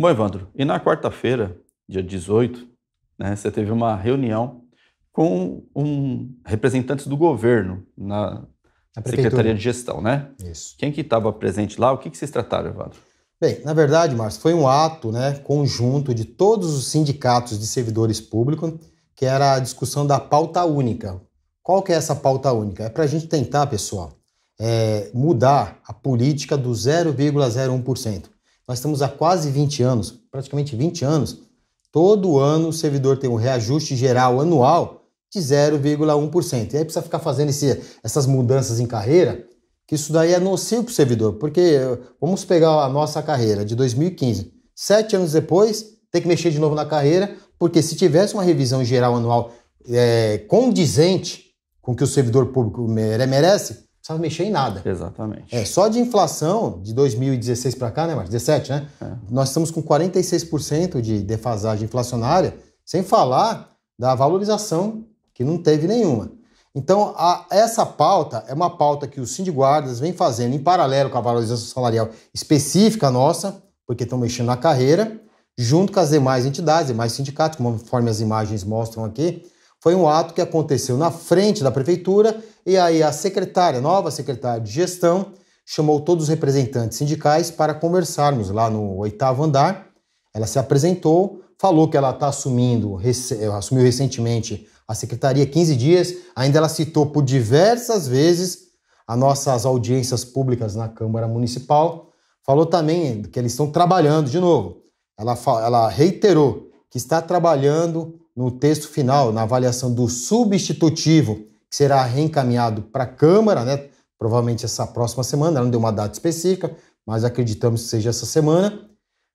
Bom, Evandro, e na quarta-feira, dia 18, né, você teve uma reunião com um, representantes do governo na, Secretaria de Gestão, né? Isso. Quem que estava presente lá? O que, que vocês trataram, Evandro? Bem, na verdade, Márcio, foi um ato né, conjunto de todos os sindicatos de servidores públicos, que era a discussão da pauta única. Qual que é essa pauta única? É para a gente tentar, pessoal, é, mudar a política do 0,01%. Nós estamos há quase 20 anos, praticamente 20 anos, todo ano o servidor tem um reajuste geral anual de 0,1%. E aí precisa ficar fazendo esse, essas mudanças em carreira, que isso daí é nocivo para o servidor, porque vamos pegar a nossa carreira de 2015. Sete anos depois, tem que mexer de novo na carreira, porque se tivesse uma revisão geral anual é, condizente com o que o servidor público merece, precisava mexer em nada. Exatamente. É, só de inflação de 2016 para cá, né, Marcos? 17, né? É. Nós estamos com 46% de defasagem inflacionária, sem falar da valorização que não teve nenhuma. Então, a, essa pauta é uma pauta que os sindiguardas vem fazendo em paralelo com a valorização salarial específica nossa, porque estão mexendo na carreira, junto com as demais entidades, demais sindicatos, conforme as imagens mostram aqui, foi um ato que aconteceu na frente da prefeitura e aí a secretária, nova secretária de gestão, chamou todos os representantes sindicais para conversarmos lá no oitavo andar. Ela se apresentou, falou que ela está assumindo, assumiu recentemente a secretaria 15 dias, ainda ela citou por diversas vezes as nossas audiências públicas na Câmara Municipal, falou também que eles estão trabalhando de novo. Ela, ela reiterou que está trabalhando no texto final, na avaliação do substitutivo, que será reencaminhado para a Câmara, né? provavelmente essa próxima semana, ela não deu uma data específica, mas acreditamos que seja essa semana,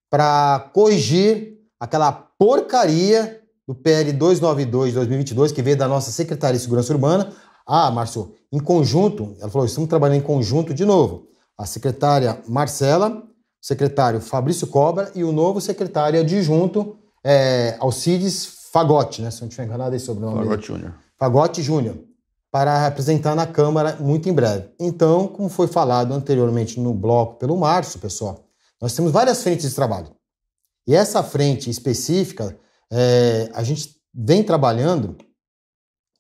para corrigir aquela porcaria do PL 292 2022, que veio da nossa Secretaria de Segurança Urbana. Ah, Márcio, em conjunto, ela falou, estamos trabalhando em conjunto de novo. A secretária Marcela, o secretário Fabrício Cobra e o novo secretário adjunto é, Alcides Fagote, né? Se não estiver enganado, é o sobrenome. Fagote Júnior. Fagote Júnior, para representar na Câmara muito em breve. Então, como foi falado anteriormente no bloco pelo Março, pessoal, nós temos várias frentes de trabalho. E essa frente específica, é, a gente vem trabalhando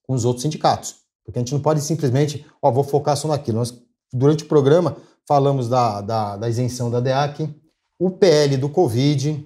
com os outros sindicatos. Porque a gente não pode simplesmente, ó, vou focar só naquilo. Nós, durante o programa, falamos da, da, da isenção da DEAC, o PL do Covid,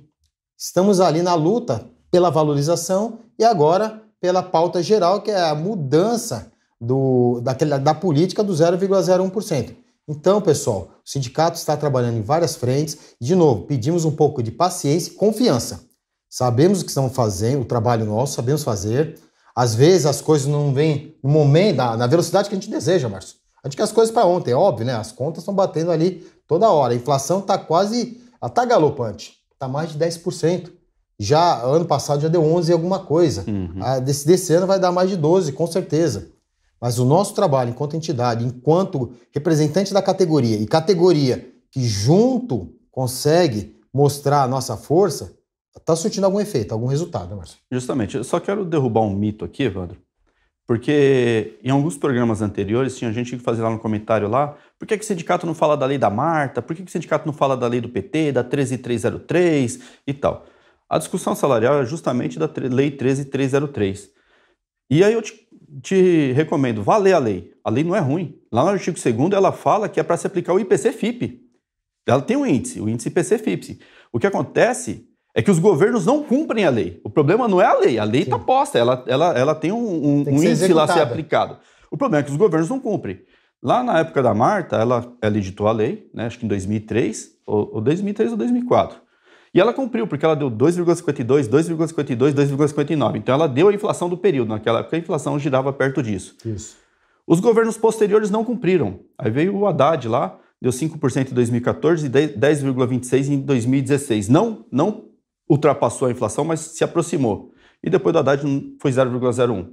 estamos ali na luta pela valorização e agora pela pauta geral, que é a mudança do, da política do 0,01%. Então, pessoal, o sindicato está trabalhando em várias frentes. De novo, pedimos um pouco de paciência e confiança. Sabemos o que estamos fazendo, o trabalho nosso, sabemos fazer. Às vezes as coisas não vêm no momento, na, velocidade que a gente deseja, Márcio. A gente quer as coisas para ontem, é óbvio, né? As contas estão batendo ali toda hora. A inflação está quase. Ela está galopante, está mais de 10%. Já ano passado já deu 11 e alguma coisa. Uhum. Ah, desse, desse ano vai dar mais de 12, com certeza. Mas o nosso trabalho enquanto entidade, enquanto representante da categoria e categoria que junto consegue mostrar a nossa força, está surtindo algum efeito, algum resultado, né, Justamente. Eu só quero derrubar um mito aqui, Evandro, porque em alguns programas anteriores tinha gente que fazia lá no comentário lá por que, que o sindicato não fala da lei da Marta, por que, que o sindicato não fala da lei do PT, da 13303 e tal. A discussão salarial é justamente da Lei 13303. E aí eu te, te recomendo, vá ler a lei. A lei não é ruim. Lá no artigo 2 ela fala que é para se aplicar o IPC-FIP. Ela tem um índice, o índice IPC-FIP. O que acontece é que os governos não cumprem a lei. O problema não é a lei, a lei está posta, ela, ela, ela tem um, um, tem um índice executada. lá ser aplicado. O problema é que os governos não cumprem. Lá na época da Marta, ela, ela editou a lei, né, acho que em 2003, ou, ou 2003 ou 2004. E ela cumpriu, porque ela deu 2,52, 2,52, 2,59. Então ela deu a inflação do período. Naquela época a inflação girava perto disso. Isso. Os governos posteriores não cumpriram. Aí veio o Haddad lá, deu 5% em 2014 e 10,26% em 2016. Não, não ultrapassou a inflação, mas se aproximou. E depois do Haddad foi 0,01%.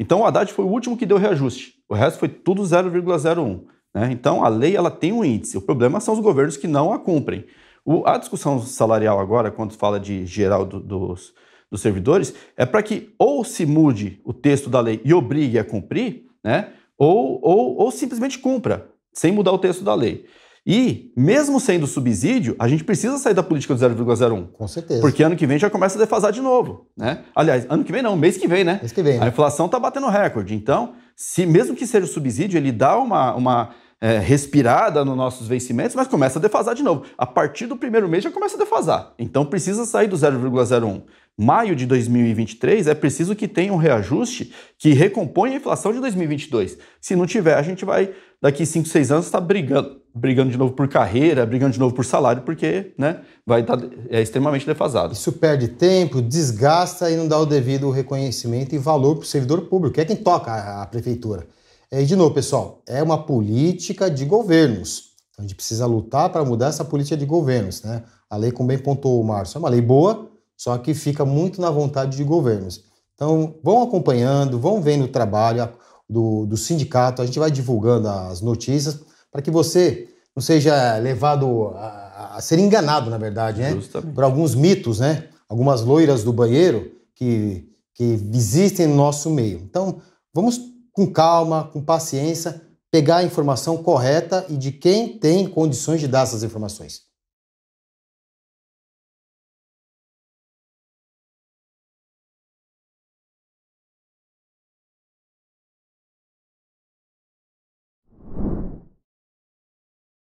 Então o Haddad foi o último que deu reajuste. O resto foi tudo 0,01%. Né? Então a lei ela tem um índice. O problema são os governos que não a cumprem. O, a discussão salarial agora, quando fala de geral do, dos, dos servidores, é para que ou se mude o texto da lei e obrigue a cumprir, né? Ou, ou, ou simplesmente cumpra, sem mudar o texto da lei. E, mesmo sendo subsídio, a gente precisa sair da política do 0,01. Com certeza. Porque ano que vem já começa a defasar de novo. Né? Aliás, ano que vem não, mês que vem, né? Mês que vem. Né? A inflação está batendo recorde. Então, se mesmo que seja subsídio, ele dá uma, uma é, respirada nos nossos vencimentos, mas começa a defasar de novo. A partir do primeiro mês já começa a defasar. Então precisa sair do 0,01. Maio de 2023 é preciso que tenha um reajuste que recomponha a inflação de 2022. Se não tiver, a gente vai daqui 5, 6 anos estar tá brigando, brigando de novo por carreira, brigando de novo por salário, porque né, vai estar tá, é extremamente defasado. Isso perde tempo, desgasta e não dá o devido reconhecimento e valor para o servidor público, que é quem toca a prefeitura. É, e de novo, pessoal, é uma política de governos. a gente precisa lutar para mudar essa política de governos. Né? A lei, como bem pontuou o Márcio, é uma lei boa, só que fica muito na vontade de governos. Então, vão acompanhando, vão vendo o trabalho do, do sindicato, a gente vai divulgando as notícias para que você não seja levado a, a ser enganado, na verdade, né? por alguns mitos, né? algumas loiras do banheiro que, que existem no nosso meio. Então, vamos com calma, com paciência, pegar a informação correta e de quem tem condições de dar essas informações.